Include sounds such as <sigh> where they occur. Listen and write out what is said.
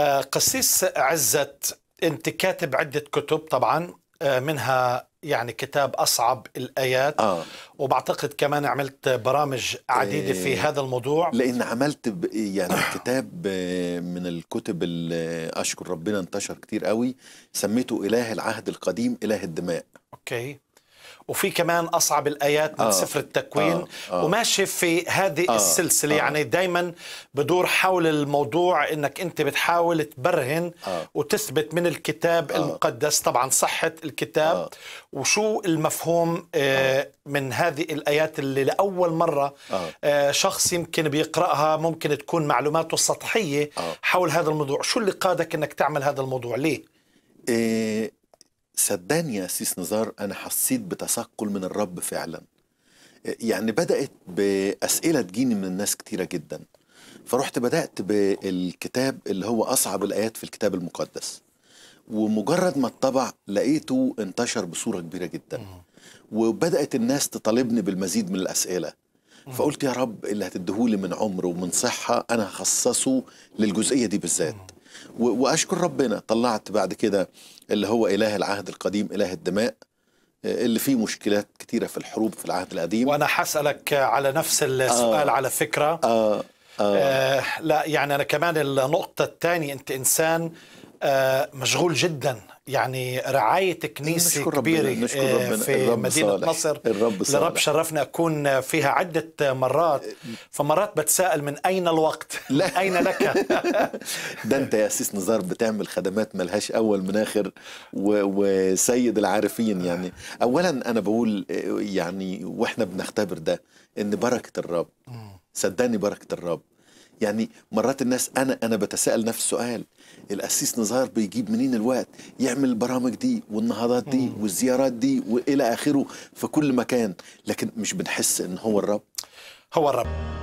آه، قسيس عزت انت كاتب عده كتب طبعا آه، منها يعني كتاب اصعب الايات آه. وبعتقد كمان عملت برامج عديده في آه، هذا الموضوع لان عملت يعني كتاب من الكتب اللي اشكر ربنا انتشر كتير قوي سميته اله العهد القديم اله الدماء اوكي وفي كمان أصعب الآيات من آه. سفر التكوين آه. آه. وماشي في هذه آه. السلسلة آه. يعني دايما بدور حول الموضوع أنك أنت بتحاول تبرهن آه. وتثبت من الكتاب آه. المقدس طبعا صحة الكتاب آه. وشو المفهوم آه. من هذه الآيات اللي لأول مرة آه. آه شخص يمكن بيقرأها ممكن تكون معلوماته سطحية آه. حول هذا الموضوع شو اللي قادك أنك تعمل هذا الموضوع ليه؟ إيه صدقني يا سيس نزار انا حسيت بتثقل من الرب فعلا يعني بدات باسئله تجيني من الناس كتيره جدا فرحت بدات بالكتاب اللي هو اصعب الايات في الكتاب المقدس ومجرد ما اتطبع لقيته انتشر بصوره كبيره جدا وبدات الناس تطالبني بالمزيد من الاسئله فقلت يا رب اللي هتديهولي من عمر ومن صحة أنا هخصصه للجزئية دي بالذات وأشكر ربنا طلعت بعد كده اللي هو إله العهد القديم إله الدماء آه، اللي فيه مشكلات كتيرة في الحروب في العهد القديم وأنا حسألك على نفس السؤال آه على فكرة آه آه آه لا يعني أنا كمان النقطة الثانية أنت إنسان آه، مشغول جدا يعني رعاية كنيسة نشكر كبيرة نشكر آه، ربنا. في الرب مدينة صالح. نصر الرب, صالح. لرب شرفنا أكون فيها عدة مرات فمرات بتساءل من أين الوقت <laughs> لا. من أين لك <laughs> ده أنت يا أسيس نزار بتعمل خدمات ملهاش أول من آخر و... وسيد العارفين يعني أولا أنا بقول آه، يعني وإحنا بنختبر ده إن بركة الرب صدقني بركة الرب يعني مرات الناس انا انا بتساءل نفس السؤال القسيس نزار بيجيب منين الوقت يعمل البرامج دي والنهضات دي والزيارات دي والى اخره في كل مكان لكن مش بنحس ان هو الرب هو الرب